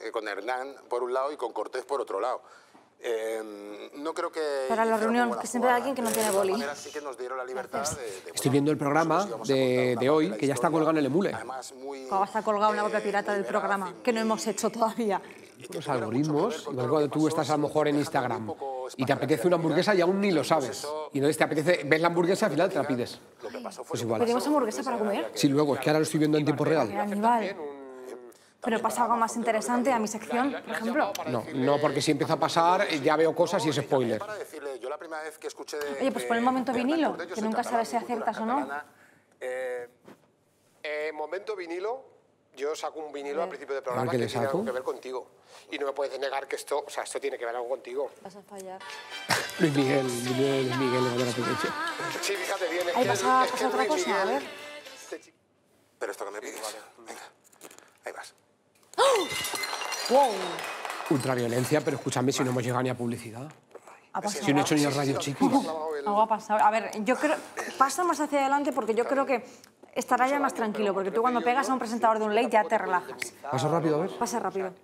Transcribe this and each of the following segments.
Eh, con Hernán por un lado y con Cortés por otro lado. Eh, no creo que... Para la reunión, que siempre hay alguien que no tiene boli. Estoy viendo el programa de, hoy, que ya está colgado en el emule. Además, muy, ¿Cómo vas una copia pirata del programa, que no hemos hecho todavía? Los algoritmos, luego tú estás a lo mejor en Instagram y te apetece una hamburguesa y aún ni lo sabes. Y entonces te apetece, ves la hamburguesa, y al final te la pides. ¿Pedimos hamburguesa para comer? Sí, luego, es que ahora lo estoy viendo en tiempo real. ¿Pero pasa algo más interesante a mi sección, por ejemplo? No, no, porque si empieza a pasar eh, ya veo cosas y es spoiler. Oye, pues pon el momento vinilo, que nunca sabes si aciertas o no. Eh, eh, momento vinilo, yo saco un vinilo al principio del programa que, que tiene algo que ver contigo. Y no me puedes negar que esto, o sea, esto tiene que ver algo contigo. Vas a fallar. Luis Miguel, Luis Miguel, Luis Miguel, Sí, fíjate bien. Ahí pasa, otra cosa, a ver. Este Pero esto que me pides. Venga, ahí vas. ¡Oh! ¡Wow! Ultraviolencia, pero escúchame si no hemos llegado ni a publicidad. Si no he hecho ni a radio, chicos. Algo ha pasado. A ver, yo creo... Pasa más hacia adelante porque yo creo que estará ya más tranquilo, porque tú cuando pegas a un presentador de un late ya te relajas. Pasa rápido, a ver. Pasa rápido.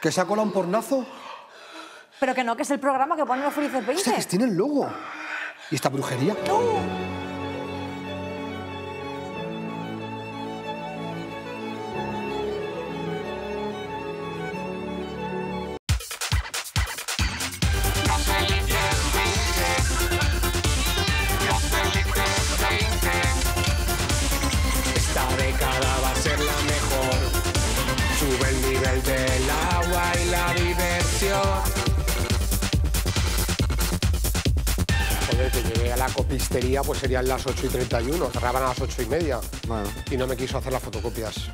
¿Que se ha colado un pornazo? Pero que no, que es el programa que pone los felices 20. Sí, que tiene el logo. ¿Y esta brujería? ¡No! serían las 8 y 31, cerraban a las 8 y media. Y no me quiso hacer las fotocopias.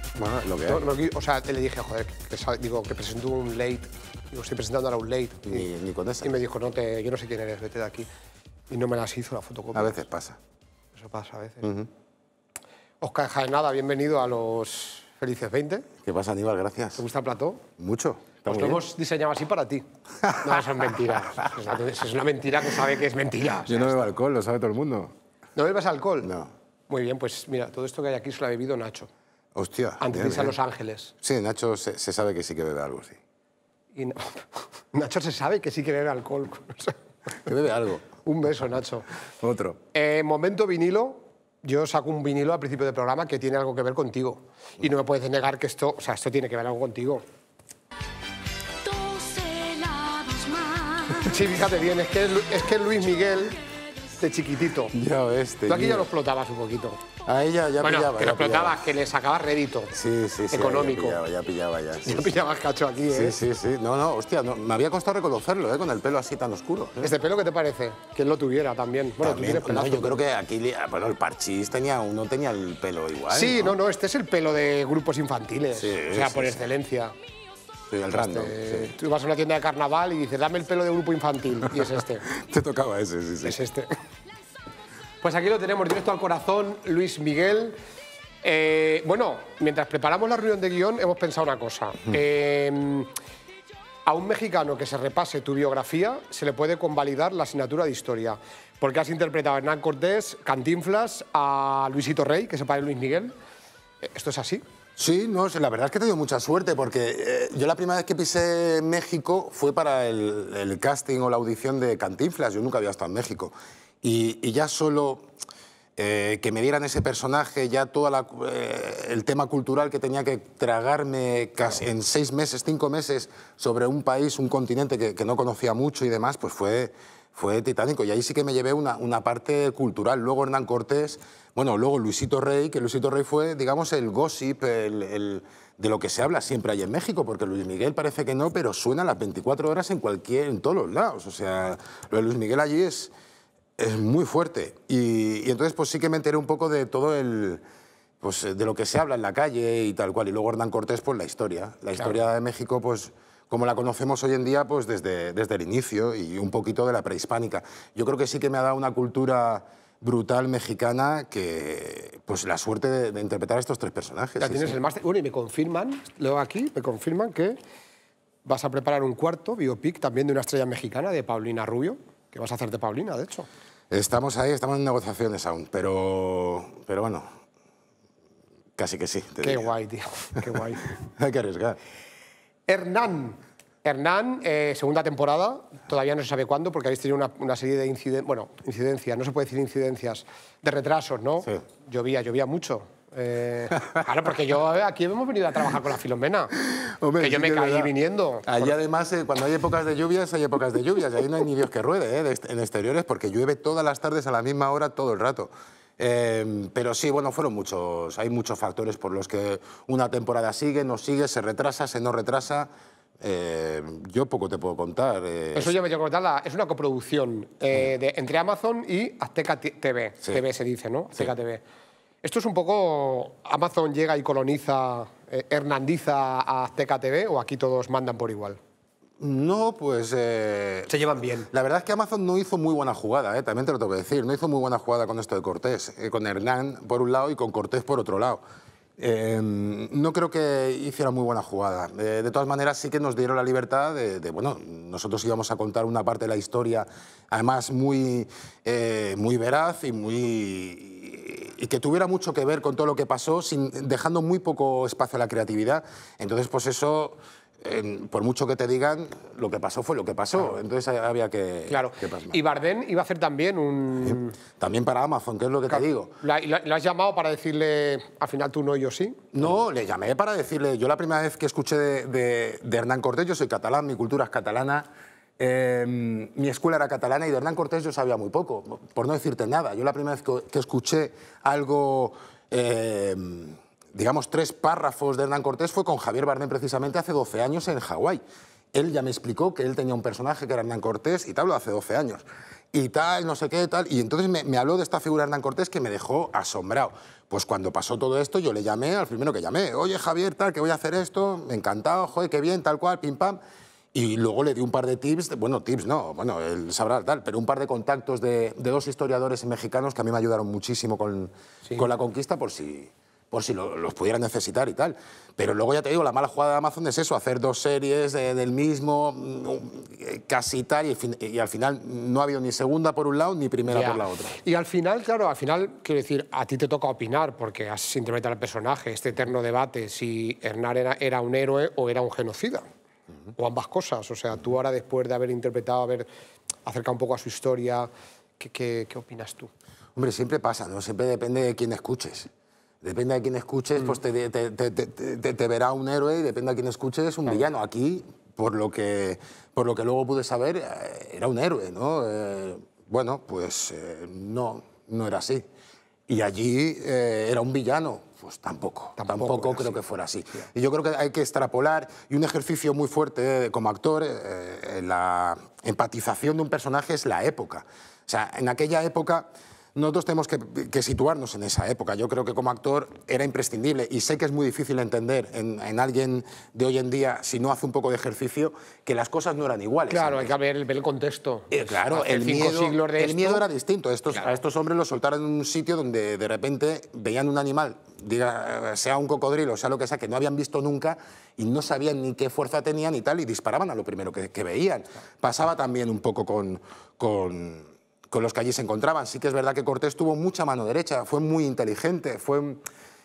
lo que O sea, le dije, joder, que, digo, que presento un late, digo, estoy presentando ahora un late. Y, ni, y me dijo, no, te, yo no sé quién eres, vete de aquí. Y no me las hizo la fotocopia A veces pasa. Eso pasa a veces. Uh -huh. Oscar bienvenido a los Felices 20. ¿Qué pasa, Aníbal? Gracias. ¿Te gusta el plató? Mucho. Pues lo hemos diseñado así para ti. No, son mentiras. es una mentira que sabe que es mentira. Yo no bebo alcohol, lo sabe todo el mundo. ¿No bebes alcohol? No. Muy bien, pues mira, todo esto que hay aquí se lo ha bebido Nacho. Hostia. Antes de irse a Los Ángeles. Sí, Nacho se, sabe que sí que bebe algo, sí. Y Nacho se sabe que sí que bebe alcohol. que bebe algo. Un beso, Nacho. Otro. Eh, momento vinilo. Yo saco un vinilo al principio del programa que tiene algo que ver contigo. Y no me puedes negar que esto, o sea, esto tiene que ver algo contigo. Sí, fíjate bien, es que, es que Luis Miguel este chiquitito. Ya Tú aquí ya lo explotabas un poquito. A ella ya Que lo explotabas, que le sacabas rédito. Sí, sí, sí. Económico. Ya pillaba, ya. ya pillabas cacho aquí, ¿eh? Sí, sí, sí. No, no, hostia, me había costado reconocerlo, ¿eh? Con el pelo así tan oscuro. ¿eh? ¿Este pelo qué te parece? Que él lo tuviera también. Bueno, yo creo que aquí, bueno, el parchís tenía, no tenía el pelo igual. Sí, no, no, este es el pelo de grupos infantiles. o sea, por excelencia estoy este, Tú vas a una tienda de carnaval y dices, dame el pelo de grupo infantil, y es este. Te tocaba ese, sí, sí. Es este. Pues aquí lo tenemos, directo al corazón, Luis Miguel. Eh, bueno, mientras preparamos la reunión de guión, hemos pensado una cosa. Eh, a un mexicano que se repase tu biografía, se le puede convalidar la asignatura de historia. Porque has interpretado a Hernán Cortés, Cantinflas, a Luisito Rey, que se parece Luis Miguel. ¿Esto es así? Sí, no, la verdad es que he tenido mucha suerte porque eh, yo la primera vez que pisé México fue para el, casting o la audición de Cantinflas, yo nunca había estado en México. Y, ya solo eh, que me dieran ese personaje, ya todo eh, el tema cultural que tenía que tragarme casi en seis meses, cinco meses sobre un país, un continente que no conocía mucho y demás, pues fue fue titánico y ahí sí que me llevé una, una parte cultural. Luego Hernán Cortés, bueno, luego Luisito Rey, que Luisito Rey fue, digamos, el gossip, el, de lo que se habla siempre ahí en México, porque Luis Miguel parece que no, pero suena las 24 horas en cualquier, en todos los lados. O sea, lo de Luis Miguel allí es, es muy fuerte. Y, entonces, pues sí que me enteré un poco de todo el. Pues de lo que se habla en la calle y tal cual. Y luego Hernán Cortés, pues la historia. La historia de México, pues como la conocemos hoy en día pues desde, desde el inicio y un poquito de la prehispánica. Yo creo que sí que me ha dado una cultura brutal mexicana que pues la suerte de, interpretar a estos tres personajes. Ya tienes el máster. Bueno, y me confirman, luego aquí, me confirman que vas a preparar un cuarto biopic también de una estrella mexicana, de Paulina Rubio, que vas a hacer de Paulina, de hecho. Estamos ahí, estamos en negociaciones aún, pero, pero bueno, casi que sí. Qué guay, tío. Qué guay. Hay que arriesgar. Hernán. Hernán, eh, segunda temporada, todavía no se sabe cuándo, porque habéis tenido una, serie de inciden bueno, incidencias, no se puede decir incidencias, de retrasos, ¿no? Llovía, llovía mucho. Eh, claro, porque yo aquí hemos venido a trabajar con la Filomena. que yo me caí viniendo. Allí además, eh, cuando hay épocas de lluvias, hay épocas de lluvias. Y ahí no hay ni Dios que ruede eh, en exteriores, porque llueve todas las tardes a la misma hora todo el rato. Em, pero sí, bueno, fueron muchos, hay muchos factores por los que una temporada sigue, no sigue, se retrasa, se no retrasa. Em, yo poco te puedo contar. Eh. Eso ya me quiero contar. es una coproducción eh, de, entre Amazon y Azteca TV. TV se dice, ¿no? Azteca TV. Esto es un poco. Amazon llega y coloniza, eh, hernandiza a Azteca TV o aquí todos mandan por igual. No, pues... Eh, Se llevan bien. La verdad es que Amazon no hizo muy buena jugada, eh, también te lo tengo que decir. No hizo muy buena jugada con esto de Cortés. Eh, con Hernán por un lado y con Cortés por otro lado. Em, no creo que hiciera muy buena jugada. de todas maneras, sí que nos dieron la libertad de, bueno, nosotros íbamos a contar una parte de la historia, además muy, muy veraz y muy y que tuviera mucho que ver con todo lo que pasó, sin, dejando muy poco espacio a la creatividad. Entonces, pues eso por mucho que te digan, lo que pasó fue lo que pasó. Entonces había que. Claro. y Bardén iba a hacer también un. También para Amazon, que es lo que te digo. ¿La, la, has llamado para decirle, al final tú no y yo sí? No, le llamé para decirle. Yo la primera vez que escuché de, Hernán Cortés, yo soy catalán, mi cultura es catalana. Em, mi escuela era catalana y de Hernán Cortés yo sabía muy poco, por no decirte nada. Yo la primera vez que, escuché algo. Em, digamos, tres párrafos de Hernán Cortés fue con Javier Bardem precisamente hace 12 años en Hawái. Él ya me explicó que él tenía un personaje que era Hernán Cortés y tal, lo hace 12 años. Y tal, no sé qué, tal. Y entonces me, habló de esta figura Hernán Cortés que me dejó asombrado. Pues cuando pasó todo esto, yo le llamé al primero que llamé. Oye, Javier, tal, que voy a hacer esto. Encantado, joder, qué bien, tal cual, pim, pam. Y luego le di un par de tips, bueno, tips no, bueno, él sabrá tal, pero un par de contactos de, dos historiadores mexicanos que a mí me ayudaron muchísimo con, con la conquista por si, por si los pudieran necesitar y tal. Pero luego ya te digo, la mala jugada de Amazon es eso, hacer dos series en del mismo, mm, casi tal, y, al final no ha habido ni segunda por un lado ni primera por la otra. Y al final, claro, al final, quiero decir, a ti te toca opinar, porque has interpretado al personaje, este eterno debate, si Hernán era, era un héroe o era un genocida o ambas cosas. O sea, tú ahora después de haber interpretado, haber acercado un poco a su historia, ¿qué, qué opinas tú? Hombre, siempre pasa, ¿no? Siempre depende de quién escuches. Depende de quién escuches, pues mm. te, verá un héroe y depende de quién escuches, un villano. Aquí, por lo, que, por lo que luego pude saber, eh, era un héroe, ¿no? Eh, bueno, pues eh, no, no era así. Y allí era un villano, pues tampoco, tampoco, creo que fuera así. Y yo creo que hay que extrapolar, y un ejercicio muy fuerte como actor, la empatización de un personaje es la época. O sea, en aquella época nosotros tenemos que, situarnos en esa época. Yo creo que como actor era imprescindible y sé que es muy difícil entender en, alguien de hoy en día, si no hace un poco de ejercicio, que las cosas no eran iguales. Claro, hay que ver el, contexto. Eh, claro, el miedo, era distinto. Estos, A estos hombres los soltaron en un sitio donde de repente veían un animal, diga, sea un cocodrilo, sea lo que sea, que no habían visto nunca y no sabían ni qué fuerza tenían y tal, y disparaban a lo primero que, que veían. Pasaba también un poco con, con con los que allí se encontraban. Sí que es verdad que Cortés tuvo mucha mano derecha, fue muy inteligente, fue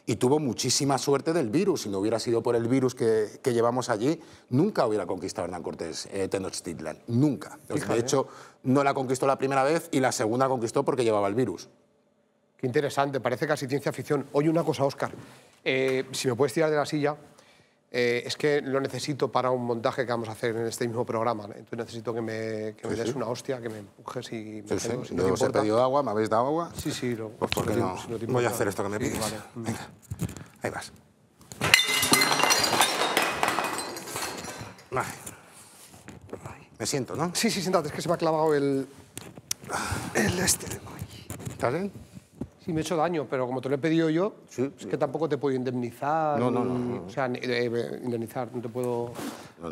y tuvo muchísima suerte del virus. Si no hubiera sido por el virus que, llevamos allí, nunca hubiera conquistado Hernán Cortés eh, nunca. De hecho, no la conquistó la primera vez y la segunda conquistó porque llevaba el virus. Qué interesante, parece casi ciencia ficción. Oye, una cosa, Óscar, eh, si me puedes tirar de la silla, eh, es que lo necesito para un montaje que vamos a hacer en este mismo programa. ¿eh? Entonces necesito que me, des una hostia, que me empujes y me sí, no pedido agua, ¿me habéis dado agua? Sí, sí. Lo, pues porque no, voy a hacer esto que me pides. Vale. Venga, ahí vas. Me siento, ¿no? Sí, sí, siéntate, es que se me ha clavado el... El este de ¿Estás bien? Sí, me he hecho daño, pero como te lo he pedido yo, es que tampoco te puedo indemnizar. No, no, no. O sea, eh, indemnizar, no te puedo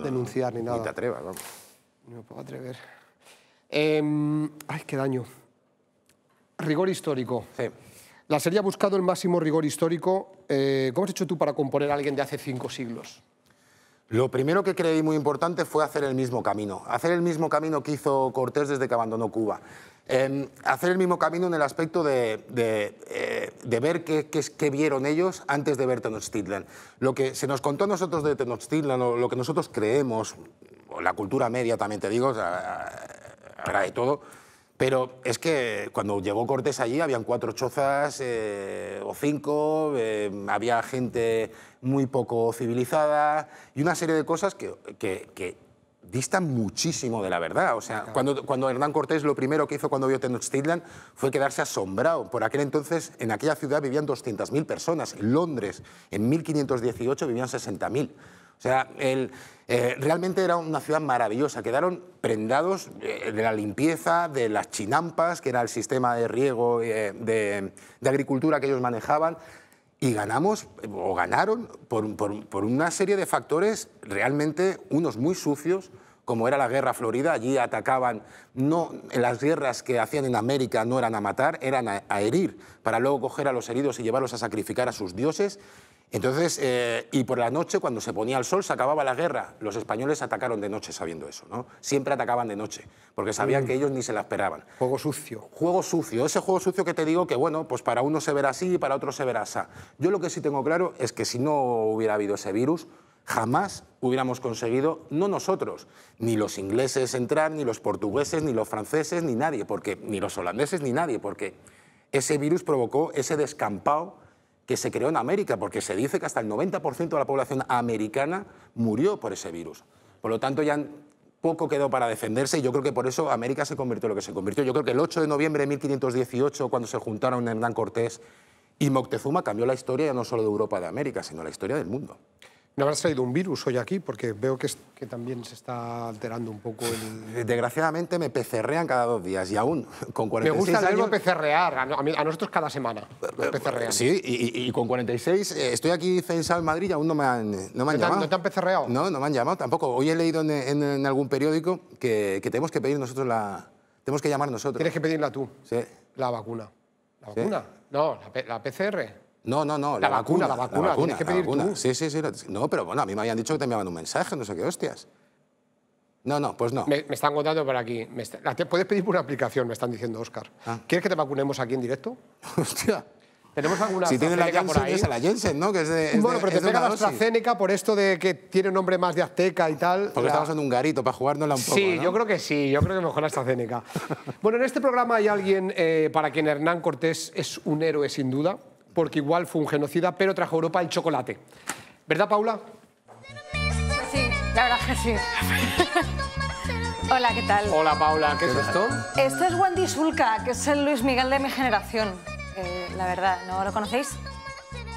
denunciar ni nada. Ni te atrevas, vamos. No me puedo atrever. Em, ay, qué daño. Rigor histórico. Sí. La serie ha buscado el máximo rigor histórico. Eh, ¿Cómo has hecho tú para componer a alguien de hace cinco siglos? Lo primero que creí muy importante fue hacer el mismo camino, hacer el mismo camino que hizo Cortés desde que abandonó Cuba. Em, hacer el mismo camino en el aspecto de, eh, ver qué, vieron ellos antes de ver Tenochtitlan. Lo que se nos contó nosotros de Tenochtitlan, o lo que nosotros creemos, la cultura media también te digo, o eh, de todo, pero es que cuando llegó Cortés allí habían cuatro chozas eh, o cinco, eh, había gente muy poco civilizada y una serie de cosas que, distan muchísimo de la verdad. O sea, cuando, cuando Hernán Cortés lo primero que hizo cuando vio Tenochtitlan fue quedarse asombrado. Por aquel entonces, en aquella ciudad vivían 200.000 personas. En Londres, en 1518, vivían 60.000. O sea, eh, realmente era una ciudad maravillosa. Quedaron prendados eh, de la limpieza, de las chinampas, que era el sistema de riego, eh, de, agricultura que ellos manejaban. Y ganamos, o ganaron, por, una serie de factores realmente, unos muy sucios, como era la Guerra Florida. Allí atacaban, no, las guerras que hacían en América no eran a matar, eran a herir, para luego coger a los heridos y llevarlos a sacrificar a sus dioses. Entonces, eh, y por la noche, cuando se ponía el sol, se acababa la guerra. Los españoles atacaron de noche sabiendo eso, ¿no? Siempre atacaban de noche, porque sabían mm. que ellos ni se la esperaban. Juego sucio. Juego sucio. Ese juego sucio que te digo que, bueno, pues para uno se verá así y para otro se verá así. Yo lo que sí tengo claro es que si no hubiera habido ese virus, jamás hubiéramos conseguido, no nosotros, ni los ingleses entrar, ni los portugueses, ni los franceses, ni nadie, porque, ni los holandeses, ni nadie, porque ese virus provocó ese descampado que se creó en América, porque se dice que hasta el 90% de la población americana murió por ese virus. Por lo tanto, ya poco quedó para defenderse y yo creo que por eso América se convirtió en lo que se convirtió. Yo creo que el 8 de noviembre de 1518, cuando se juntaron Hernán Cortés y Moctezuma, cambió la historia no solo de Europa, de América, sino la historia del mundo. ¿No habrá salido un virus hoy aquí porque veo que, también se está alterando un poco el... Eh, desgraciadamente me pecerrean cada dos días y aún con 46 Me gusta el pecerrear, a, nosotros cada semana eh, Sí, y, con 46 eh, estoy aquí censado en Madrid y aún no me han, no llamado. ¿No te han pecerreado? No, no me han llamado tampoco. Hoy he leído en, algún periódico que, tenemos que pedir nosotros la... Tenemos que llamar nosotros. Tienes que pedirla tú. Sí. La vacuna. ¿La vacuna? No, la, la PCR. No, no, no. La, vacuna, la vacuna. La vacuna, tú. Sí, sí, sí. No, pero bueno, a mí me habían dicho que te enviaban un mensaje, no sé qué hostias. No, no, pues no. Me, están contando por aquí. puedes pedir por una aplicación, me están diciendo, Óscar. Ah. ¿Quieres que te vacunemos aquí en directo? Hostia. ¿Tenemos alguna si tiene la cámara por ahí? es la Jensen, ¿no? Que es de, es bueno, pero de, te pega la AstraZeneca por esto de que tiene un nombre más de azteca y tal. Porque estamos en un garito para jugárnosla un poco, Sí, yo creo que sí, yo creo que mejor la AstraZeneca. bueno, en este programa hay alguien eh, para quien Hernán Cortés es un héroe sin duda porque igual fue un genocida, pero trajo a Europa el chocolate. ¿Verdad, Paula? Pues sí, la verdad que sí. Hola, ¿qué tal? Hola, Paula, ¿qué, es esto? Esto es Wendy Sulca, que es el Luis Miguel de mi generación. Eh, la verdad, ¿no lo conocéis?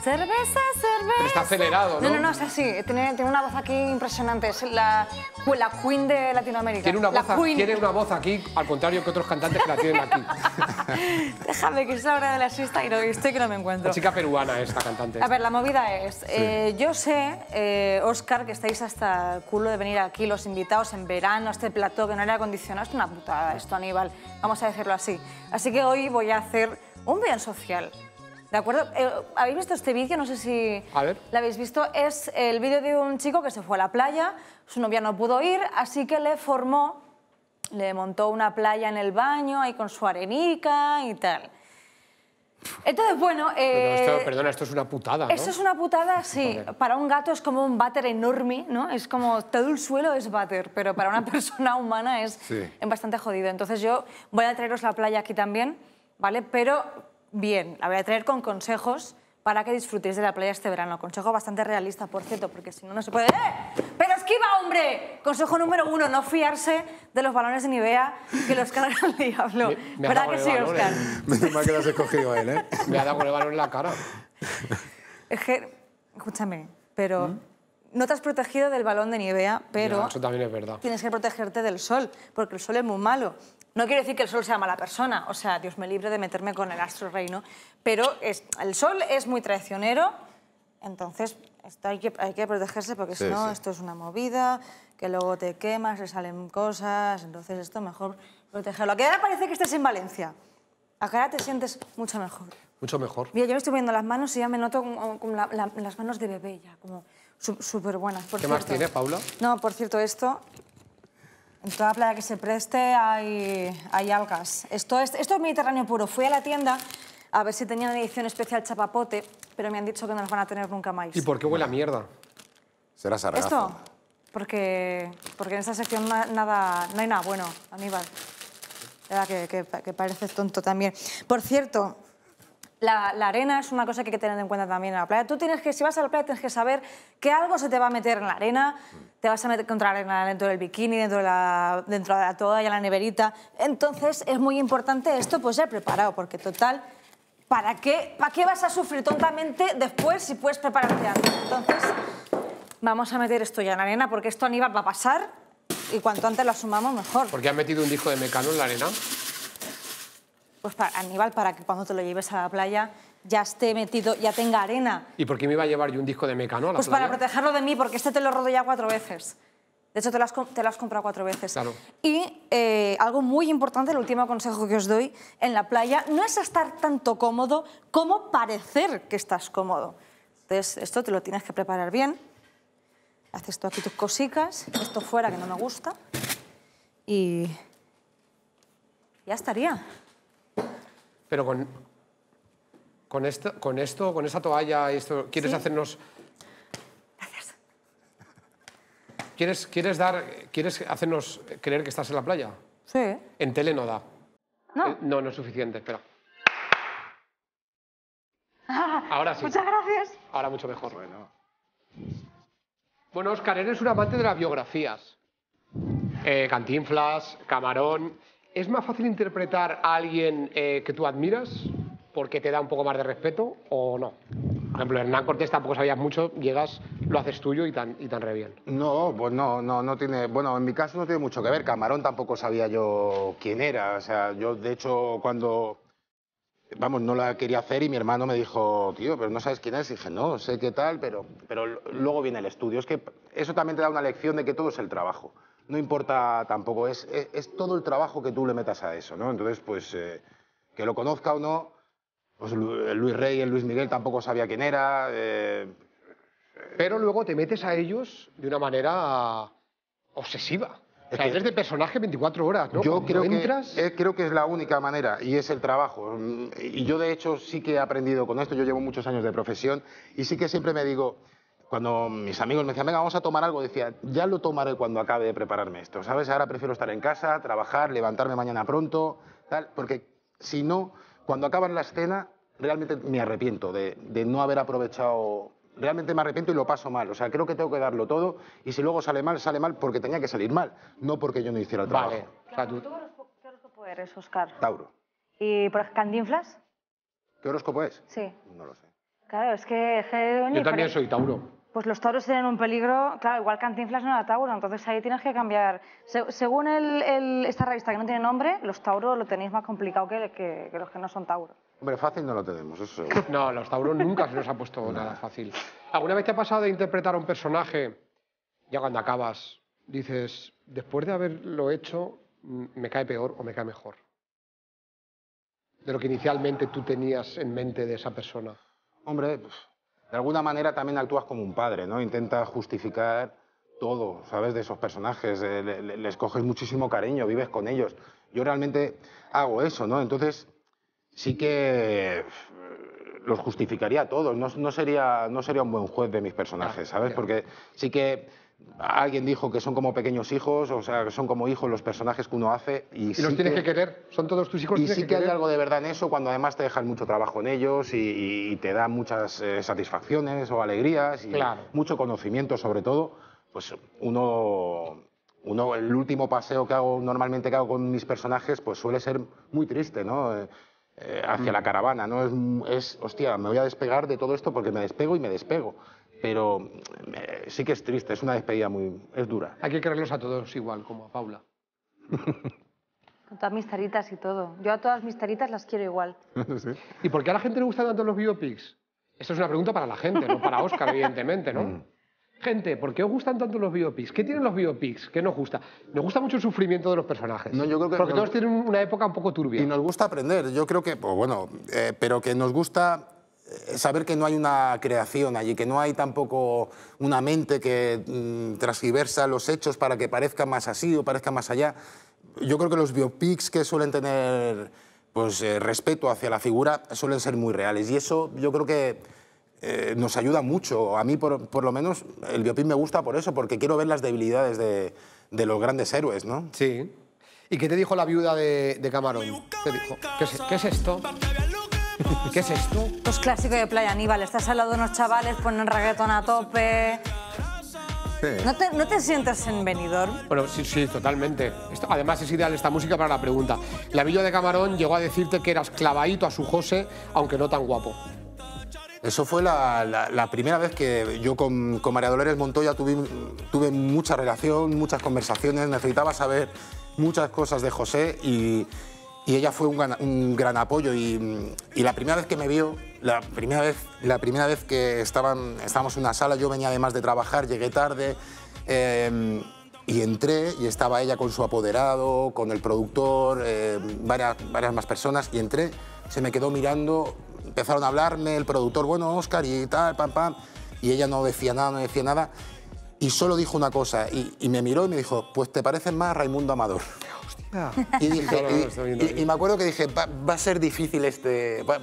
Cerveza, cerveza. está acelerado, ¿no? No, no, no, es así. Tiene, tiene una voz aquí impresionante. Es la, Queen de Latinoamérica. Tiene una, voz, tiene una voz aquí, al contrario que otros cantantes que la tienen aquí. Déjame que es la hora de la siesta y no, estoy que no me encuentro. La chica peruana esta cantante. A ver, la movida es... Eh, yo sé, eh, Oscar, que estáis hasta el culo de venir aquí los invitados en verano, a este plató que no era acondicionado. Es una putada esto, Aníbal. Vamos a decirlo así. Así que hoy voy a hacer un bien social ¿De acuerdo? Eh, ¿Habéis visto este vídeo? No sé si lo habéis visto. Es el vídeo de un chico que se fue a la playa, su novia no pudo ir, así que le formó, le montó una playa en el baño, ahí con su arenica y tal. Entonces, bueno... esto, eh, perdona, esto es una putada, ¿no? Esto es una putada, sí. Para un gato es como un váter enorme, ¿no? Es como todo el suelo es váter, pero para una persona humana es bastante jodido. Entonces yo voy a traeros la playa aquí también, ¿vale? Pero bien, la voy a traer con consejos para que disfrutéis de la playa este verano. Consejo bastante realista, por cierto, porque si no, no se puede... ¡Eh! ¡Pero esquiva, hombre! Consejo número uno, no fiarse de los balones de Nivea que los carga el diablo. Me, ¿Verdad que sí, balón, Oscar? ¿eh? Menos que lo has escogido él, ¿eh? Me ha dado con el balón en la cara. Es que, escúchame, pero... ¿Mm? No te has protegido del balón de Nivea, pero... eso también es verdad. Tienes que protegerte del sol, porque el sol es muy malo. No quiero decir que el sol sea mala persona, o sea, Dios me libre de meterme con el astro reino, pero el sol es muy traicionero, entonces hay, que, protegerse porque si no, esto es una movida, que luego te quemas, te salen cosas, entonces esto mejor protegerlo. que ahora parece que estés en Valencia, a te sientes mucho mejor. Mucho mejor. Mira, yo me estoy poniendo las manos y ya me noto como, las manos de bebé ya, como súper buenas. Por ¿Qué más tiene, Paula? No, por cierto, esto en toda playa que se preste hay, algas. Esto es, esto Mediterráneo puro. Fui a la tienda a ver si tenían edición especial chapapote, pero me han dicho que no las van a tener nunca más. ¿Y por qué huele a mierda? Será sargazo. ¿Esto? Porque, porque en esta sección nada, no hay nada bueno, Aníbal. Que, que, que pareces tonto también. Por cierto, la, arena es una cosa que hay que tener en cuenta también en la playa. Tú tienes que, si vas a la playa, tienes que saber que algo se te va a meter en la arena, te vas a meter contra la arena dentro del bikini, dentro de la, dentro de la la neverita. Entonces, es muy importante esto, pues ya preparado, porque total... ¿Para qué, ¿Para qué vas a sufrir tontamente después si puedes prepararte antes? Entonces, vamos a meter esto ya en la arena porque esto Aníbal va a pasar y cuanto antes lo asumamos mejor. Porque qué has metido un disco de Mecano en la arena? pues para, Aníbal, para que cuando te lo lleves a la playa ya esté metido, ya tenga arena. ¿Y por qué me iba a llevar yo un disco de Mecano Pues para protegerlo de mí, porque este te lo rodo ya cuatro veces. De hecho, te lo has, comprado cuatro veces. Y eh, algo muy importante, el último consejo que os doy en la playa, no es estar tanto cómodo como parecer que estás cómodo. Entonces, esto te lo tienes que preparar bien. Haces tú aquí tus cositas, esto fuera que no me gusta. Y ya estaría. Pero con, con, esto, con esto, con esa toalla, esto, ¿quieres hacernos...? Gracias. ¿Quieres, quieres, dar, ¿Quieres hacernos creer que estás en la playa? Sí. En tele no da. No. Eh, no, no es suficiente, espera. Ahora sí. Muchas gracias. Ahora mucho mejor. Bueno. Bueno, Oscar, eres un amante de las biografías. Eh, Cantinflas, Camarón. ¿Es más fácil interpretar a alguien eh, que tú admiras porque te da un poco más de respeto o no? Por ejemplo, Hernán Cortés tampoco sabías mucho, llegas, lo haces tuyo y tan, y tan re bien. No, pues no, no, no tiene. Bueno, en mi caso no tiene mucho que ver. Camarón tampoco sabía yo quién era. O sea, yo de hecho cuando. Vamos, no la quería hacer y mi hermano me dijo, tío, pero no sabes quién es. Y dije, no, sé qué tal, pero, pero luego viene el estudio. Es que eso también te da una lección de que todo es el trabajo no importa tampoco, es, es, todo el trabajo que tú le metas a eso, ¿no? Entonces, pues, eh, que lo conozca o no, pues eh, Luis Rey, el Luis Miguel tampoco sabía quién era. Eh, Pero luego te metes a ellos de una manera obsesiva. Es de personaje 24 horas, ¿no? Yo creo, entras... creo que es la única manera y es el trabajo. Mm, y yo, de hecho, sí que he aprendido con esto. Yo llevo muchos años de profesión y sí que siempre me digo, cuando mis amigos me decían, venga, vamos a tomar algo, decía, ya lo tomaré cuando acabe de prepararme esto, ¿sabes? Ahora prefiero estar en casa, trabajar, levantarme mañana pronto, tal, porque si no, cuando acaban la escena, realmente me arrepiento de, no haber aprovechado realmente me arrepiento y lo paso mal. O sea, creo que tengo que darlo todo y si luego sale mal, sale mal porque tenía que salir mal, no porque yo no hiciera el trabajo. Vale. qué horóscopo eres, Oscar? Tauro. ¿Y por Candinflas? ¿Qué horóscopo es? Sí. No lo sé. Claro, es que Yo también soy Tauro. Pues los Tauros tienen un peligro, claro, igual Cantinflas no era Tauro, entonces ahí tienes que cambiar. según esta revista que no tiene nombre, los Tauros lo tenéis más complicado que, los que no son Tauro. Hombre, fácil no lo tenemos, eso seguro. No, los Tauros nunca se nos ha puesto nada fácil. ¿Alguna vez te ha pasado de interpretar a un personaje, ya cuando acabas, dices, después de haberlo hecho, me cae peor o me cae mejor? De lo que inicialmente tú tenías en mente de esa persona hombre, pues, de alguna manera también actúas como un padre, ¿no? Intentas justificar todo, ¿sabes? De esos personajes, eh, les coges muchísimo cariño, vives con ellos. Yo realmente hago eso, ¿no? Entonces, sí que eh, los justificaría a todos, no, sería, no sería un buen juez de mis personajes, ¿sabes? Porque sí que Alguien dijo que son como pequeños hijos, o sea, que son como hijos los personajes que uno hace. Y, y los tienes que, querer, son todos tus hijos. Y sí que, hay algo de verdad en eso, cuando además te dejan mucho trabajo en ellos y, te dan muchas eh, satisfacciones o alegrías y mucho conocimiento sobre todo, pues uno uno, el último paseo que hago normalmente que hago con mis personajes, pues suele ser muy triste, ¿no? Eh, eh, hacia mm. la caravana, ¿no? Es, es, hostia, me voy a despegar de todo esto porque me despego y me despego pero eh, sí que es triste, es una despedida muy... es dura. Hay que quererlos a todos igual, como a Paula. Con todas mis taritas y todo. Yo a todas mis taritas las quiero igual. ¿Y por qué a la gente le gustan tanto los biopics? Esa es una pregunta para la gente, no para Oscar, evidentemente, ¿no? Mm. Gente, ¿por qué os gustan tanto los biopics? ¿Qué tienen los biopics? ¿Qué nos gusta? Nos gusta mucho el sufrimiento de los personajes. porque todos tienen una época un poco turbia. Y nos gusta aprender. Yo creo que, pues bueno, eh, pero que nos gusta eh, saber que no hay una creación allí, que no hay tampoco una mente que mm, los hechos para que parezca más así o parezca más allá. Yo creo que los biopics que suelen tener pues, eh, respeto hacia la figura suelen ser muy reales y eso yo creo que eh, nos ayuda mucho. A mí, por, lo menos, el biopic me gusta por eso, porque quiero ver las debilidades de, los grandes héroes, ¿no? Sí. ¿Y qué te dijo la viuda de, de Camarón? Te dijo, ¿qué es esto? ¿Qué es esto? Pues clásico de Playa Aníbal. Estás al lado de unos chavales, ponen reggaetón a tope. ¿No te, ¿No te, sientes en venidor? sí, sí, totalmente. además, es ideal esta música para la pregunta. La Villa de Camarón llegó a decirte que eras clavadito a su José, aunque no tan guapo. Eso fue la, primera vez que yo con, María Dolores Montoya tuve, tuve, mucha relación, muchas conversaciones, necesitaba saber muchas cosas de José y, y ella fue un gran, apoyo y, la primera vez que me vio, la primera vez, la primera vez que estaban, estábamos en una sala, yo venía además de trabajar, llegué tarde em, y entré y estaba ella con su apoderado, con el productor, eh, varias, varias más personas y entré, se me quedó mirando, empezaron a hablarme, el productor, bueno, Oscar y tal, pam, pam, y ella no decía nada, no decía nada y solo dijo una cosa y, y me miró y me dijo, pues te pareces más Raimundo Amador. Ah. Y, me acuerdo que dije, va, a ser difícil este... Va,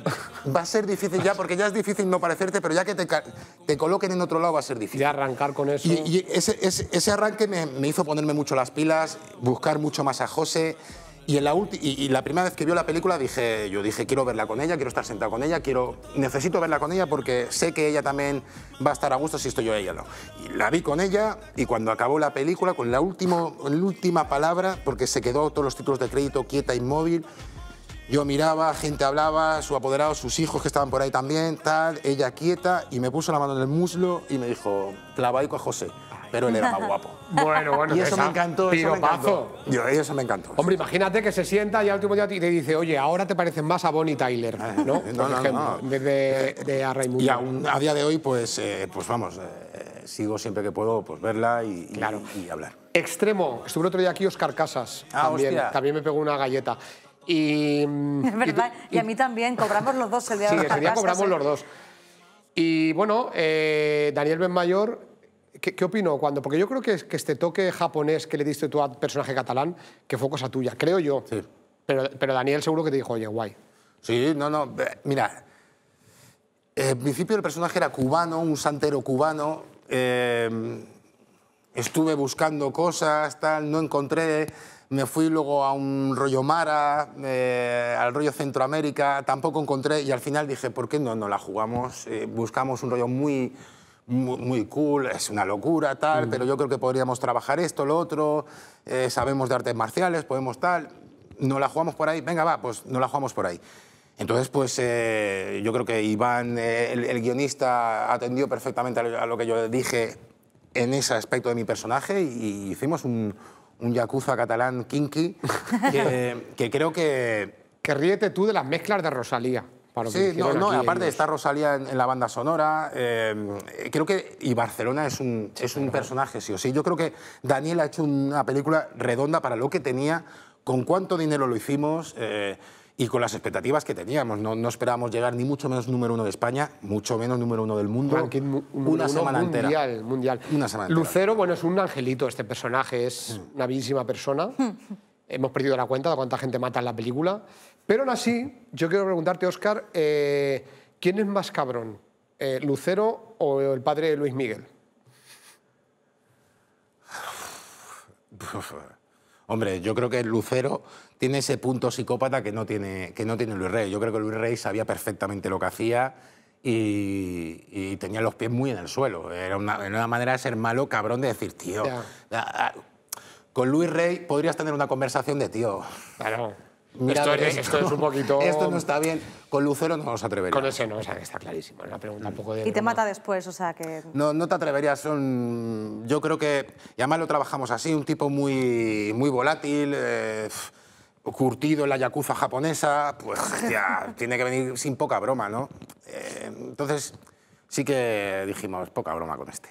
a ser difícil ya, porque ya es difícil no parecerte, pero ya que te, coloquen en otro lado va a ser difícil. Ya arrancar con eso. Y, ese, arranque me, me hizo ponerme mucho las pilas, buscar mucho más a José, y, en la y, la primera vez que vio la película dije, yo dije, quiero verla con ella, quiero estar sentado con ella, quiero, necesito verla con ella porque sé que ella también va a estar a gusto si estoy yo ella no. Y la vi con ella y cuando acabó la película, con la, último, última palabra, porque se quedó todos los títulos de crédito quieta, inmóvil, yo miraba, gente hablaba, su apoderado, sus hijos que estaban por ahí también, tal, ella quieta, y me puso la mano en el muslo y me dijo, clavaico a José pero él era más guapo. Bueno, bueno, y eso me encantó. Eso me encantó. Yo, eso me encantó. Hombre, imagínate que se sienta ya el último día y te dice, oye, ahora te parecen más a Bonnie Tyler, ah, ¿no? no, no, no, En vez de, de a Raimundo. Y a día de hoy, pues, eh, pues vamos, eh, sigo siempre que puedo pues, verla y, claro. y, hablar. Extremo. Estuve otro día aquí Oscar Casas. Ah, también, también me pegó una galleta. Y, mm, es verdad, y, a mí también, cobramos los dos el día sí, de Sí, ese día cobramos ¿eh? los dos. Y bueno, Daniel Benmayor ¿Qué, ¿Qué, opinó cuando? Porque yo creo que, que, este toque japonés que le diste tú al personaje catalán, que fue cosa tuya, creo yo. Sí. Pero, pero Daniel seguro que te dijo, oye, guay. Sí, no, no, eh, mira. Eh, en principio el personaje era cubano, un santero cubano. Eh, estuve buscando cosas, tal, no encontré. Me fui luego a un rollo Mara, al rollo Centroamérica, tampoco encontré. Y al final dije, ¿por qué no, no la jugamos? buscamos un rollo muy muy, cool, es una locura, tal, pero yo creo que podríamos trabajar esto, lo otro, eh, sabemos de artes marciales, podemos tal, no la jugamos por ahí, venga, va, pues no la jugamos por ahí. Entonces, pues eh, yo creo que Iván, eh, el, guionista, atendió perfectamente a lo que yo dije en ese aspecto de mi personaje y, hicimos un, un yakuza catalán kinky que, que creo que... Que ríete tú de las mezclas de Rosalía sí, no, aparte de está Rosalía en, la banda sonora. Eh, creo que. Y Barcelona es un, es un personaje, sí o sí. Yo creo que Daniel ha hecho una película redonda para lo que tenía, con cuánto dinero lo hicimos. Eh, y con las expectativas que teníamos. No, esperábamos llegar ni mucho menos número uno de España, mucho menos número uno del mundo. una semana entera. Mundial. Una semana Lucero, bueno, es un angelito este personaje, es mm. una bellísima persona. Hemos perdido la cuenta de cuánta gente mata en la película. Pero aún así, yo quiero preguntarte, Óscar, eh, ¿quién es más cabrón? Eh, ¿Lucero o el padre de Luis Miguel? Hombre, yo creo que Lucero tiene ese punto psicópata que no tiene, que no tiene Luis Rey. Yo creo que Luis Rey sabía perfectamente lo que hacía y, tenía los pies muy en el suelo. Era una, manera de ser malo, cabrón, de decir, tío. Ah, ah, con Luis Rey podrías tener una conversación de tío. Claro esto, un Esto no está bien. Con Lucero no nos atreveríamos. Con ese no, o sea, está clarísimo. Y te mata después, o sea, que... No, no te atreverías. Son... Yo creo que... Y además lo trabajamos así, un tipo muy, muy volátil, eh, curtido en la yakuza japonesa. Pues, ya tiene que venir sin poca broma, ¿no? Eh, entonces, sí que dijimos, poca broma con este.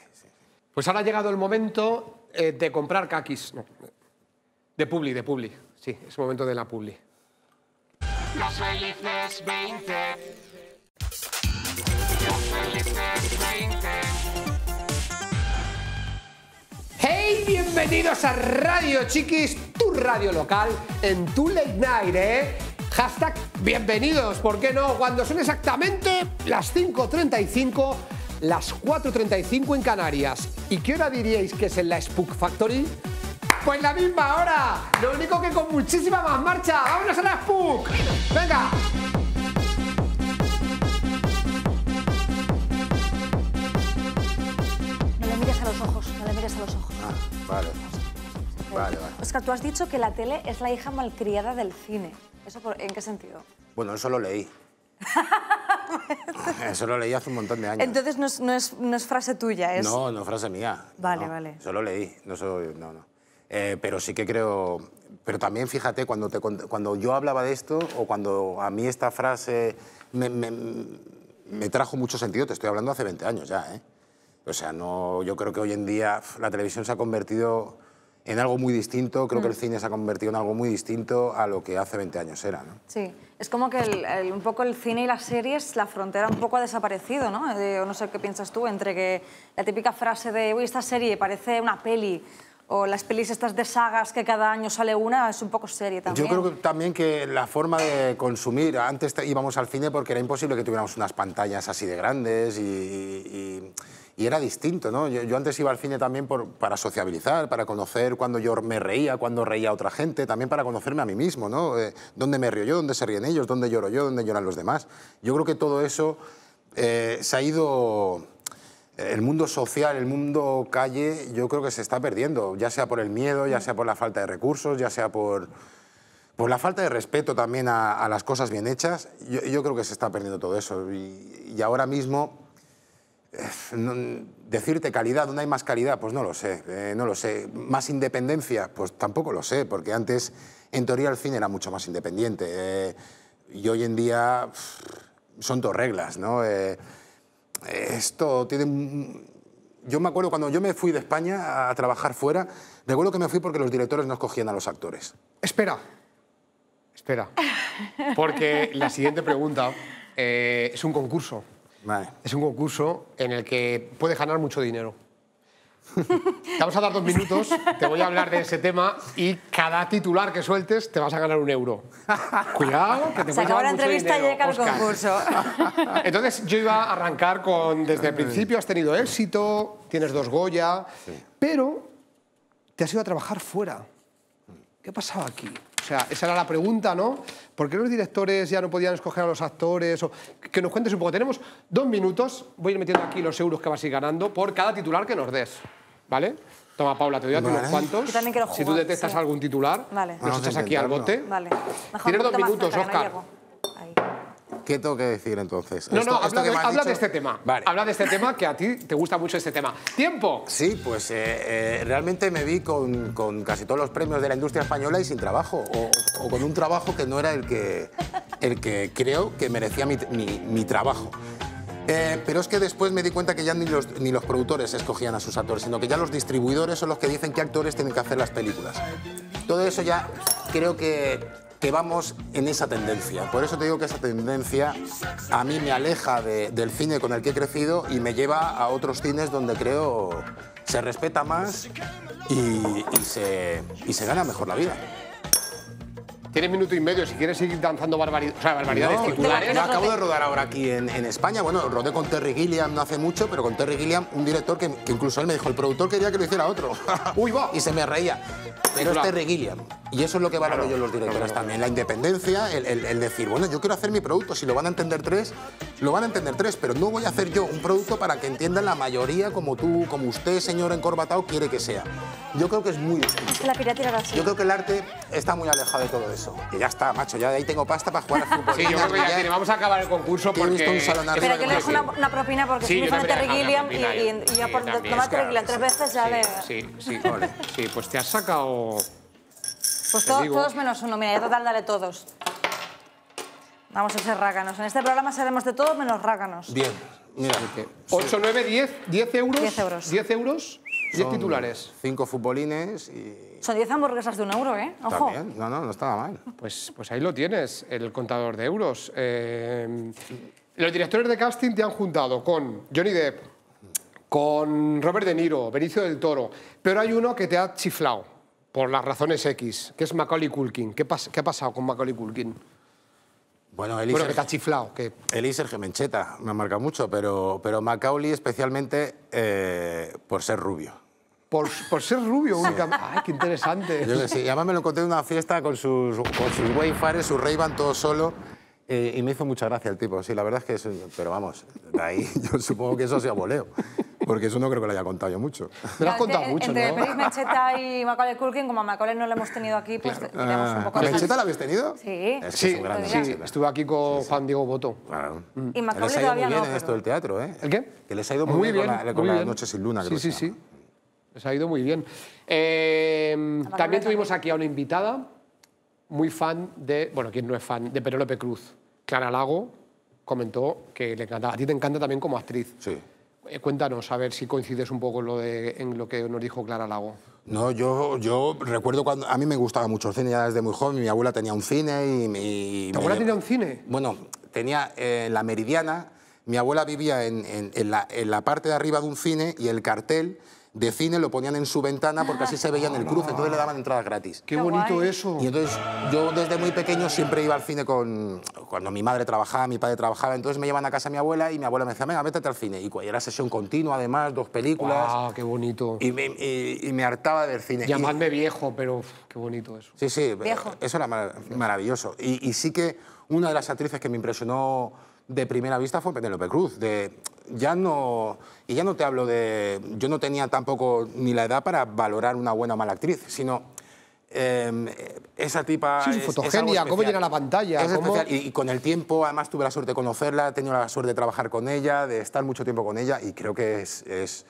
Pues ahora ha llegado el momento eh, de comprar kakis. de Publi, de Publi. Sí, es momento de la Publi. Los felices 20. Los felices 20. Hey, bienvenidos a Radio Chiquis, tu radio local en tu late night, ¿eh? Hashtag bienvenidos, ¿por qué no? Cuando son exactamente las 5.35, las 4.35 en Canarias. ¿Y qué hora diríais que es en la Spook Factory? Pues la misma hora. Lo único que con muchísima más marcha. ¡Vámonos a la Spook! ¡Venga! No le mires a los ojos, no le mires a los ojos. Ah, vale. Vale, vale. Oscar, tú has dicho que la tele es la hija malcriada del cine. ¿Eso en qué sentido? Bueno, eso lo leí. eso lo leí hace un montón de años. Entonces no es, frase tuya, es... No, no es frase mía. Vale, vale. Solo leí, no soy... No, no. Eh, pero sí que creo... Pero también fíjate, cuando, te, cuando yo hablaba de esto o cuando a mí esta frase me, trajo mucho sentido, te estoy hablando hace 20 años ya, ¿eh? O sea, no, yo creo que hoy en día la televisión se ha convertido en algo muy distinto, creo que el mm. cine se ha convertido en algo muy distinto a lo que hace 20 años era. ¿no? Sí, es como que un poco el cine y las series, la frontera un poco ha desaparecido, ¿no? Eh, o no sé qué piensas tú, entre que la típica frase de, uy, esta serie parece una peli o las pelis estas de sagas que cada año sale una, es un poco serie también. Yo creo que también que la forma de consumir, antes íbamos al cine porque era imposible que tuviéramos unas pantallas así de grandes y, era distinto, ¿no? Yo, antes iba al cine también para sociabilizar, para conocer cuando yo me reía, cuando reía otra gente, también para conocerme a mí mismo, ¿no? Eh, ¿Dónde me río yo? ¿Dónde se ríen ellos? ¿Dónde lloro yo? ¿Dónde lloran los demás? Yo creo que todo eso eh, se ha ido el mundo social, el mundo calle, yo creo que se está perdiendo, ya sea por el miedo, ya mm. sea por la falta de recursos, ya sea por, por la falta de respeto también a, las cosas bien hechas. Yo, creo que se está perdiendo todo eso. Y, ahora mismo, eh, decirte calidad, ¿dónde hay más calidad? Pues no lo sé, eh, no lo sé. ¿Más independencia? Pues tampoco lo sé, porque antes, en teoría, el cine era mucho más independiente. Eh, y hoy en día son dos reglas, ¿no? esto tiene... Yo me acuerdo cuando yo me fui de España a trabajar fuera, recuerdo que me fui porque los directores no escogían a los actores. Espera, espera, porque la siguiente pregunta eh, es un concurso. Vale. Es un concurso en el que puedes ganar mucho dinero. Te vamos a dar dos minutos, te voy a hablar de ese tema y cada titular que sueltes te vas a ganar un euro. Cuidado, que te Se acabó la entrevista y llega al concurso. Entonces yo iba a arrancar con, desde el principio has tenido éxito, tienes dos Goya, pero te has ido a trabajar fuera. ¿Qué pasaba aquí? O sea, esa era la pregunta, ¿no? ¿Por qué los directores ya no podían escoger a los actores? O... Que nos cuentes un poco. Tenemos dos minutos. Voy a ir metiendo aquí los euros que vas a ir ganando por cada titular que nos des. ¿vale? Toma, Paula, te doy a ti unos cuantos. si tú detectas algún titular, los pues echas aquí al bote. Tienes dos minutos, Oscar. ¿Qué tengo que decir entonces? No, no, habla, de, este tema. Habla de este tema, que a ti te gusta mucho este tema. ¡Tiempo! Sí, pues eh, eh, realmente me vi con, casi todos los premios de la industria española y sin trabajo, o, con un trabajo que no era el que, el que creo que merecía mi, mi trabajo. Eh, pero es que después me di cuenta que ya ni los, productores escogían a sus actores, sino que ya los distribuidores son los que dicen qué actores tienen que hacer las películas. Todo eso ya creo que vamos en esa tendencia. Por eso te digo que esa tendencia a mí me aleja del cine con el que he crecido y me lleva a otros cines donde creo se respeta más y se gana mejor la vida. Tienes minuto y medio, si quieres seguir danzando barbaridades titulares. Yo acabo de rodar ahora aquí en, España. Bueno, rodé con Terry Gilliam no hace mucho, pero con Terry Gilliam, un director que, incluso él me dijo, el productor quería que lo hiciera otro. ¡Uy, va! Y se me reía. Pero es Terry Gilliam. Y eso es lo que valoro yo los directores también. La independencia, el, decir, bueno, yo quiero hacer mi producto, si lo van a entender tres, lo van a entender tres, pero no voy a hacer yo un producto para que entiendan la mayoría como tú, como usted, señor encorbatado, quiere que sea. Yo creo que es muy... La Yo creo que el arte está muy alejado de todo eso. Y ya está, macho, ya de ahí tengo pasta para jugar a fútbol. Sí, yo creo que ya tiene. Vamos a acabar el concurso porque... He que un salón yo le dejo una, una, propina porque sí, soy muy de Terry Gilliam y, y, ya por tomar Terry Gilliam tres veces ya de... Sí, sí, sí, pues te has sacado... Pues todos menos uno, mira, ya total dale todos. Vamos a ser rácanos. En este programa sabemos de todo menos rácanos. Bien. Mira, 8, 9, 10, 10 euros. 10 euros. 10 euros. 10 titulares. 5 futbolines y... Son 10 hamburguesas de un euro, ¿eh? Ojo. No, no, no estaba mal. Pues, pues ahí lo tienes, el contador de euros. Eh, los directores de casting te han juntado con Johnny Depp, con Robert De Niro, Benicio del Toro, pero hay uno que te ha chiflado por las razones X, que es Macaulay Culkin. ¿Qué, ¿Qué ha pasado con Macaulay Culkin? Bueno, Elíser, bueno, que te Que... Gemencheta me marca mucho, pero, pero Macaulay especialmente eh, por ser rubio. Por, por ser rubio únicamente. ¡Ay, qué interesante! Yo sí. además me lo encontré en una fiesta con sus, con sus Wayfarers, su ray todo solo. Eh, y me hizo mucha gracia el tipo, sí, la verdad es que... es, pero vamos, de ahí yo supongo que eso sea boleo. Porque eso no creo que lo haya contado yo mucho. Me lo has contado mucho, entre ¿no? Entre Mecheta y Macaulay Culkin, como a Macaulay no lo hemos tenido aquí, pues tenemos un ah, poco ¿A Mecheta la habéis tenido? Sí. Es sí, un gran sí. estuve aquí con Juan Diego Boto. Claro. Mm. Mm. Y Macaulay les ha ido muy bien en esto del teatro, ¿eh? ¿El qué? Que les ha ido ah, muy, bien, con, la, Noche sin Luna, creo Sí, sí, sí. Les ha ido muy bien. Em, también tuvimos aquí a una invitada muy fan de, bueno, quien no es fan, de López Cruz. Clara Lago comentó que le encanta. A ti te encanta también como actriz. Sí. Eh, cuéntanos, a ver si coincides un poco en lo, que nos dijo Clara Lago. No, yo, recuerdo cuando... A mí me gustaba mucho el cine ya desde muy joven. Mi abuela tenía un cine y... Mi, abuela tenía un cine? Bueno, tenía eh, La Meridiana. Mi abuela vivía en, la, en la parte de arriba de un cine y el cartel de cine, lo ponían en su ventana porque así se veía en el cruce, entonces le daban entradas gratis. ¡Qué bonito eso! Y entonces yo desde muy pequeño siempre iba al cine con... Cuando mi madre trabajaba, mi padre trabajaba, entonces me llevan a casa mi abuela y mi abuela me decía, venga, métete al cine. Y era sesión continua, además, dos películas. ¡Ah, qué bonito! Y me, hartaba del cine. Llamadme viejo, pero qué bonito eso. Sí, sí, viejo. eso era maravilloso. Y, sí que una de las actrices que me impresionó de primera vista fue Penelope Cruz, de ya no, y ya no te hablo de, yo no tenía tampoco ni la edad para valorar una buena o mala actriz, sino em, esa tipa... Sí, es, fotogenia, cómo a la pantalla. y, con el tiempo, además tuve la suerte de conocerla, he tenido la suerte de trabajar con ella, de estar mucho tiempo con ella y creo que es, es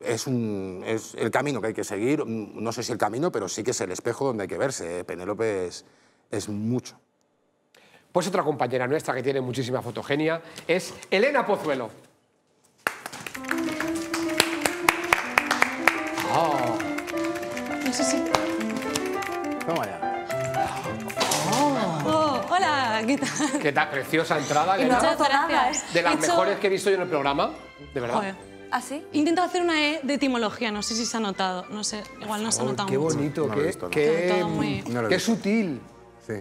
es, un, es el camino que hay que seguir. No sé si el camino, pero sí que es el espejo donde hay que verse. ¿eh? Penélope es, es mucho. Pues otra compañera nuestra que tiene muchísima fotogenia es Elena Pozuelo. ¿qué Preciosa entrada. Y muchas gracias. ¿eh? De las mejores que he visto yo en el programa, de verdad. ¿Ah, Intento hacer una E de etimología, no sé si se ha notado, no sé, igual no se ha notado mucho. qué bonito, qué, qué sutil. Sí.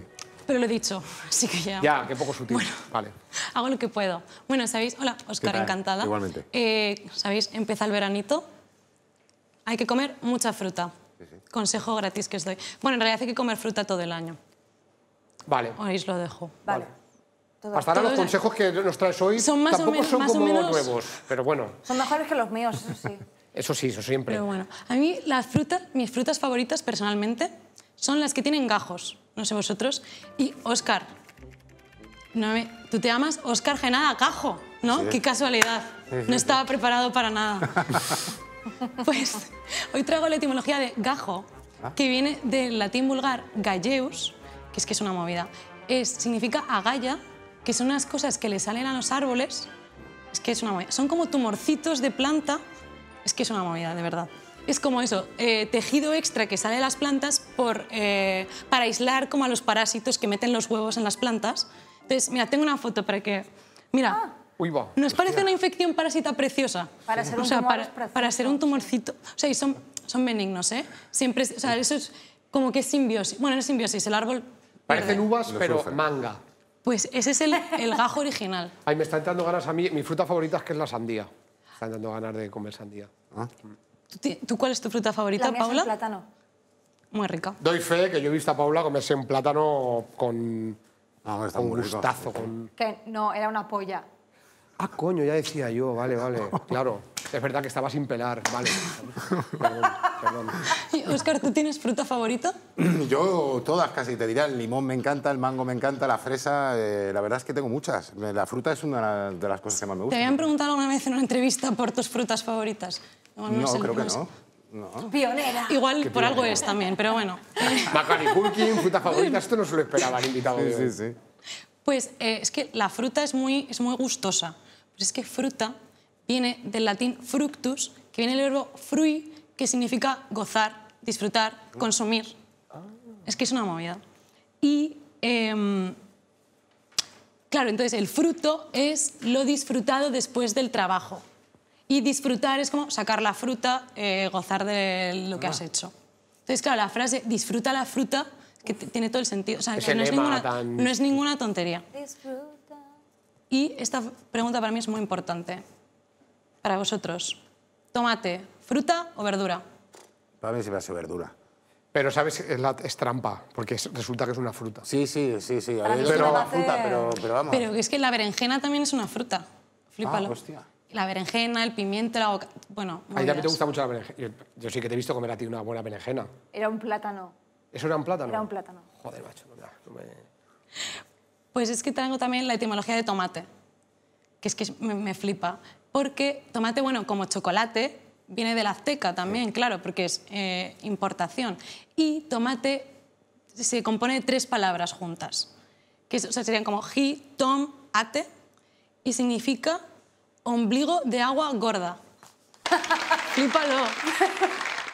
Pero lo he dicho, así que ya... Ya, qué poco sutil. vale. Hago lo que puedo. Bueno, ¿sabéis? Hola, Oscar, encantada. Igualmente. Eh, ¿Sabéis? Empieza el veranito, hay que comer mucha fruta. Consejo gratis que os doy. Bueno, en realidad hay que comer fruta todo el año. Vale. Ahí os lo dejo. Vale. Hasta ahora los consejos que nos traes hoy son más tampoco son como menos... nuevos, pero bueno. Son mejores que los míos, eso sí. Eso sí, eso siempre. Pero bueno, a mí las frutas, mis frutas favoritas personalmente son las que tienen gajos, no sé vosotros. Y Óscar, no tú te llamas Óscar Genada Gajo, ¿no? Qué casualidad. No estaba preparado para nada. pues hoy traigo la etimología de gajo, ah. que viene del latín vulgar galleus, que es que es una movida. Es, significa agalla, que son unas cosas que le salen a los árboles, es que es una movida. Son como tumorcitos de planta, es que es una movida, de verdad. Es como eso, eh, tejido extra que sale de las plantas por, eh, para aislar como a los parásitos que meten los huevos en las plantas. Entonces, mira, tengo una foto para que... Mira, ah. nos parece una infección parásita preciosa. Para ser un, tumorcito. O sea, y son, son benignos, ¿eh? Siempre, o sea, eso es como que es simbiosis. Bueno, no es simbiosis, el árbol Parecen uvas, pero manga. Pues ese es el, el, gajo original. Ay, me está entrando ganas a mí. Mi fruta favorita es que es la sandía. Me está entrando ganas de comer sandía. Ah. ¿Tú, cuál es tu fruta favorita, Paula? Es el plátano. Muy rica. Doy fe que yo he visto a Paula comerse un plátano con, ah, no, gustazo. Con... Que no, era una polla. Ah, coño, ya decía yo, vale, vale, claro. Es verdad que estaba sin pelar, vale. Perdón, perdón. Oscar, ¿tú tienes fruta favorita? Yo todas casi, te diría, el limón me encanta, el mango me encanta, la fresa, eh, la verdad es que tengo muchas. La fruta es una de las cosas que más me gusta. ¿Te habían preguntado alguna vez en una entrevista por tus frutas favoritas? No, creo que no. Pionera. Igual por algo es también, pero bueno. Macaulay fruta fruta favorita, esto no se lo esperaba el invitado. Sí, sí, sí. Pues eh, es que la fruta es muy, es muy gustosa es que fruta viene del latín fructus, que viene del verbo frui, que significa gozar, disfrutar, consumir. Ah. Es que es una movida. Y, em, claro, entonces el fruto es lo disfrutado después del trabajo. Y disfrutar es como sacar la fruta, eh, gozar de lo que has ah. hecho. Entonces, claro, la frase disfruta la fruta, que tiene todo el sentido. O sea, no, es ninguna, es tontería. Y esta pregunta para mí es muy importante. Para vosotros, tomate, fruta o verdura? Para mí se me verdura. Pero, ¿sabes? Es, la, trampa, porque resulta que es una fruta. Sí, sí, sí, sí. A pero, fruta, pero, vamos. Pero es que la berenjena también es una fruta. Flipalo. Ah, la berenjena, el pimiento, la boca... Bueno, A mí también te gusta mucho la berenjena. Yo, sí que te he visto comer a ti una buena berenjena. Era un plátano. ¿Eso era un plátano? Era un plátano. Joder, macho, no me... Pues es que tengo también la etimología de tomate, que es que me, flipa. Porque tomate, bueno, como chocolate, viene de la azteca también, claro, porque es eh, importación. Y tomate se compone de tres palabras juntas, que o serían como hi, tom, ate, y significa ombligo de agua gorda. Flipalo.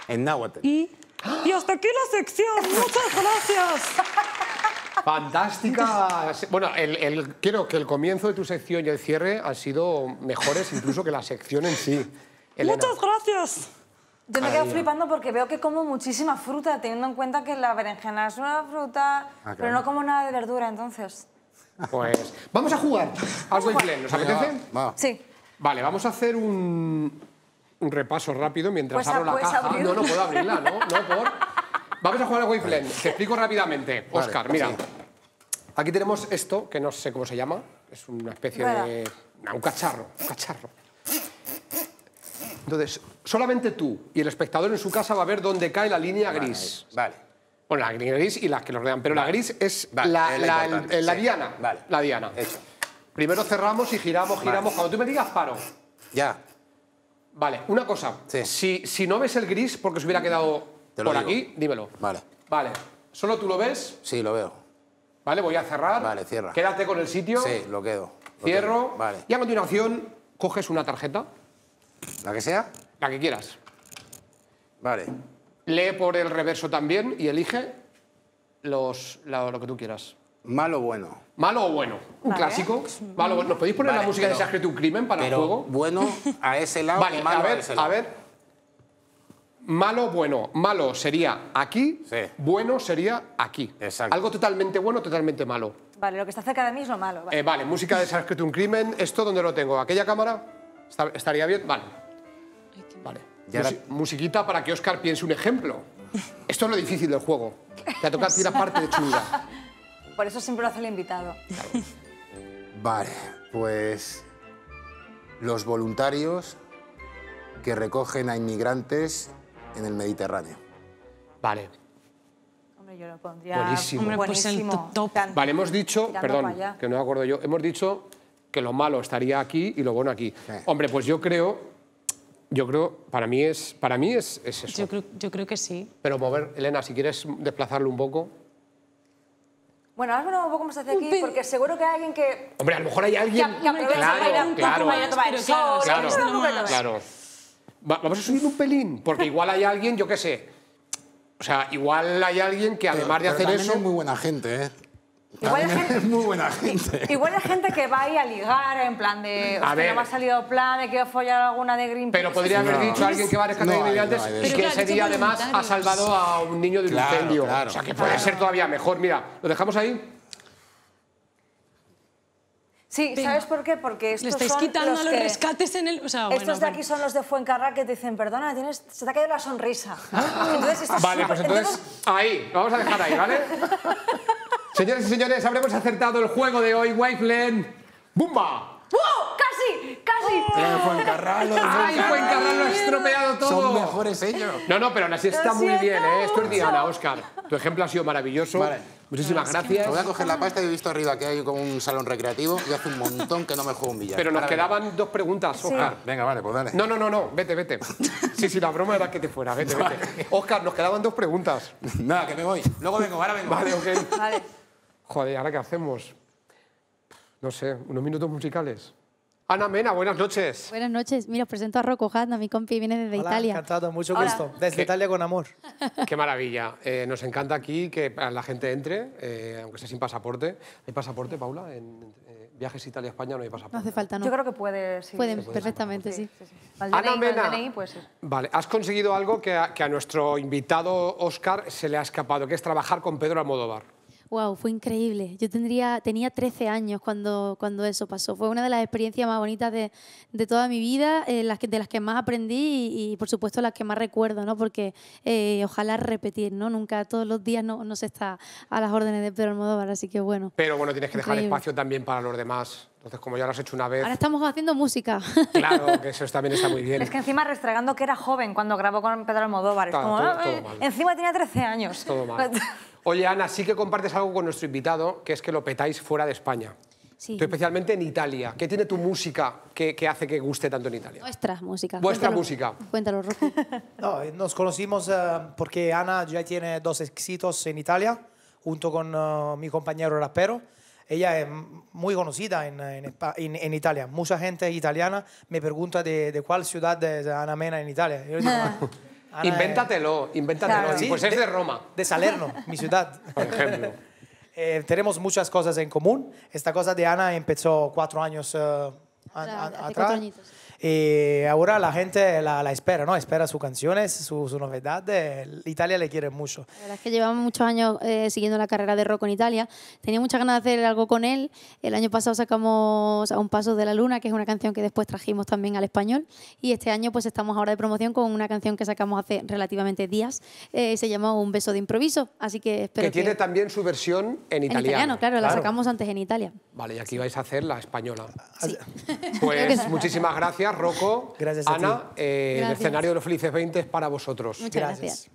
En náhuatl. Y, y hasta aquí la sección. Muchas gracias. Fantástica. Bueno, el, creo que el comienzo de tu sección y el cierre han sido mejores incluso que la sección en sí. Muchas gracias. Yo me quedo flipando porque veo que como muchísima fruta, teniendo en cuenta que la berenjena es una fruta, ah, pero no como nada de verdura, entonces. Pues vamos a jugar al Wayfly, ¿nos apetece? Sí. Vale, vamos a hacer un, un repaso rápido mientras pues abro la pues caja. No, no puedo abrirla, ¿no? No, por... Vamos a jugar al Wayfly. Te explico rápidamente. Oscar, mira. Aquí tenemos esto, que no sé cómo se llama. Es una especie de... un cacharro, cacharro. Entonces, solamente tú y el espectador en su casa va a ver dónde cae la línea gris. Vale. Bueno, la línea gris y las que lo rodean, pero la gris es vale, la, diana. Vale. La diana. Hecho. Primero cerramos y giramos, giramos. Cuando tú me digas, paro. Ya. Vale, una cosa. Si, no ves el gris porque se hubiera quedado por aquí, dímelo. Vale. Vale. ¿Solo tú lo ves? Sí, lo veo. ¿Vale? Voy a cerrar. Vale, cierra. Quédate con el sitio. Sí, lo quedo. Cierro. Vale. Y a continuación coges una tarjeta. ¿La que sea? La que quieras. Vale. Lee por el reverso también y elige los, lo que tú quieras. ¿Malo o bueno? ¿Malo o bueno? Un clásico. Malo, ¿Nos podéis poner la música de crimen para pero Bueno a ese lado. Vale, malo a ver, a, ese lado. a ver malo, bueno, malo sería aquí, bueno sería aquí. Algo totalmente bueno, totalmente malo. Vale, lo que está cerca de mí es lo malo. Vale, eh, música de Se un crimen. ¿Esto dónde lo tengo? ¿Aquella cámara? ¿Estaría bien? Vale. Vale. Musiquita para que Oscar piense un ejemplo. Esto es lo difícil del juego. Te ha tocado tirar parte de chunga. Por eso siempre lo hace el invitado. Vale, pues los voluntarios que recogen a inmigrantes en el Mediterráneo. Vale. Hombre, yo lo pondría... Buenísimo. Pues buenísimo. Vale, hemos dicho... Perdón, que no me acuerdo yo. Hemos dicho que lo malo estaría aquí y lo bueno aquí. Hombre, pues yo creo... Yo creo, para mí es, para mí es, es eso. Yo creo, que sí. Pero mover, Elena, si quieres desplazarlo un poco, bueno, ahora un poco más hacia aquí, porque seguro que hay alguien que... Hombre, a lo mejor hay alguien... Que, claro, Claro, claro, claro vamos a subir un pelín, porque igual hay alguien, yo qué sé. O sea, igual hay alguien que además de hacer eso. Es muy buena gente, ¿eh? Igual gente, muy buena gente. Igual hay gente que va ahí a ligar en plan de. A no me ha salido plan, he quiero follar alguna de Greenpeace. Pero podría haber dicho alguien que va a rescatar no, antes y que ese día además ha salvado a un niño de un incendio. o sea, que puede ser todavía mejor. Mira, lo dejamos ahí. Sí, ¿sabes por qué? Porque estos Le estáis son quitando los, los rescates en el... O sea, estos de aquí son los de Fuencarra que te dicen, perdona, tienes... se te ha caído la sonrisa. Ah. entonces, vale, pues entonces, ahí, Ahí, vamos a dejar ahí, ¿vale? Señores y señores, habremos acertado el juego de hoy, Waveland. ¡Bumba! ¡Wow! ¡Oh! ¡Casi! ¡Casi! Pero oh. Fuencarral, ¡Ay, Fuencarral ha estropeado todo! Son mejores ellos. No, no, pero así está muy bien, ¿eh? Esto es Diana, Oscar. Tu ejemplo ha sido maravilloso. Vale. Muchísimas gracias. Te voy a coger la pasta y he visto arriba que hay como un salón recreativo y hace un montón que no me juego un billar. Pero nos quedaban dos preguntas, Oscar. Ah, venga, vale, pues dale. No, no, no, vete, vete. Sí, sí, la broma era que te fuera, vete, vete. Oscar, nos quedaban dos preguntas. Nada, que me voy. Luego vengo, ahora vengo. Vale, ok. Vale. Joder, ¿ahora qué hacemos? no sé, unos minutos musicales. Ana Mena, buenas noches. Buenas noches. Mira, os presento a Rocco Hatna, mi compi, viene desde Italia. encantado, mucho gusto. Desde Italia con amor. Qué maravilla. Eh, nos encanta aquí que la gente entre, eh, aunque sea sin pasaporte. ¿Hay pasaporte, Paula? En, eh, viajes Italia-España no hay pasaporte. No hace falta, ¿no? Yo creo que puede, sí. puede perfectamente, sí. Ana Mena. Pues vale, has conseguido algo que a, nuestro invitado Oscar se le ha escapado, que es trabajar con Pedro Almodóvar. Wow, fue increíble. Yo tendría, tenía 13 años cuando, cuando eso pasó. Fue una de las experiencias más bonitas de, toda mi vida, eh, las que, de las que más aprendí y, por supuesto las que más recuerdo, ¿no? Porque eh, ojalá repetir, ¿no? Nunca todos los días no, se está a las órdenes de Pedro Almodóvar, así que bueno. Pero bueno, tienes que dejar espacio también para los demás. Entonces, como ya lo has hecho una vez... Ahora estamos haciendo música. Claro, que eso también está muy bien. Es que encima restregando que era joven cuando grabó con Pedro Almodóvar. Ah, eh, encima tenía 13 años. Todo mal. Oye, Ana, sí que compartes algo con nuestro invitado, que es que lo petáis fuera de España. Sí. especialmente en Italia. ¿Qué tiene tu música que, hace que guste tanto en Italia? Nuestra música. Vuestra música. Cuéntalo, No, eh, nos conocimos eh, porque Ana ya tiene dos éxitos en Italia, junto con mi compañero rapero. Ella es muy conocida en, en, en, Italia. Mucha gente italiana me pregunta de, de cuál ciudad es Ana Mena en Italia. Yo digo, ah. Ah, invéntatelo, invéntatelo. pues es de, Roma. De Salerno, mi ciudad. Eh, tenemos muchas cosas en común. Esta cosa de Ana empezó cuatro años eh, atrás. Cuatro y eh, ahora la gente la, espera, ¿no? Espera sus canciones, sus su novedades. Italia le quiere mucho. La verdad es que llevamos muchos años eh, siguiendo la carrera de rock en Italia. Tenía muchas ganas de hacer algo con él. El año pasado sacamos A un paso de la luna, que es una canción que después trajimos también al español. Y este año pues estamos ahora de promoción con una canción que sacamos hace relativamente días. Eh, se llama Un beso de improviso. Así que espero que... tiene también su versión en italiano. En italiano, claro, la sacamos antes en Italia. Vale, y aquí vais a hacer la española. Sí. Pues muchísimas gracias. Rocco. Gracias Ana, eh, el escenario de los Felices 20 es para vosotros. Muchas gracias.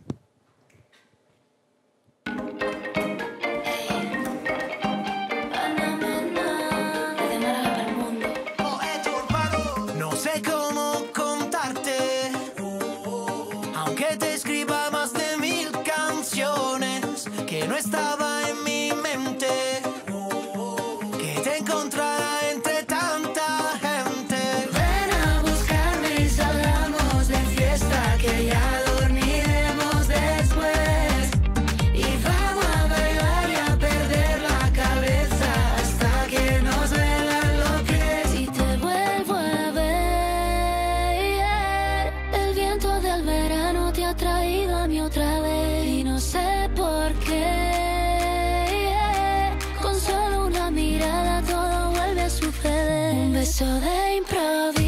so de improviso.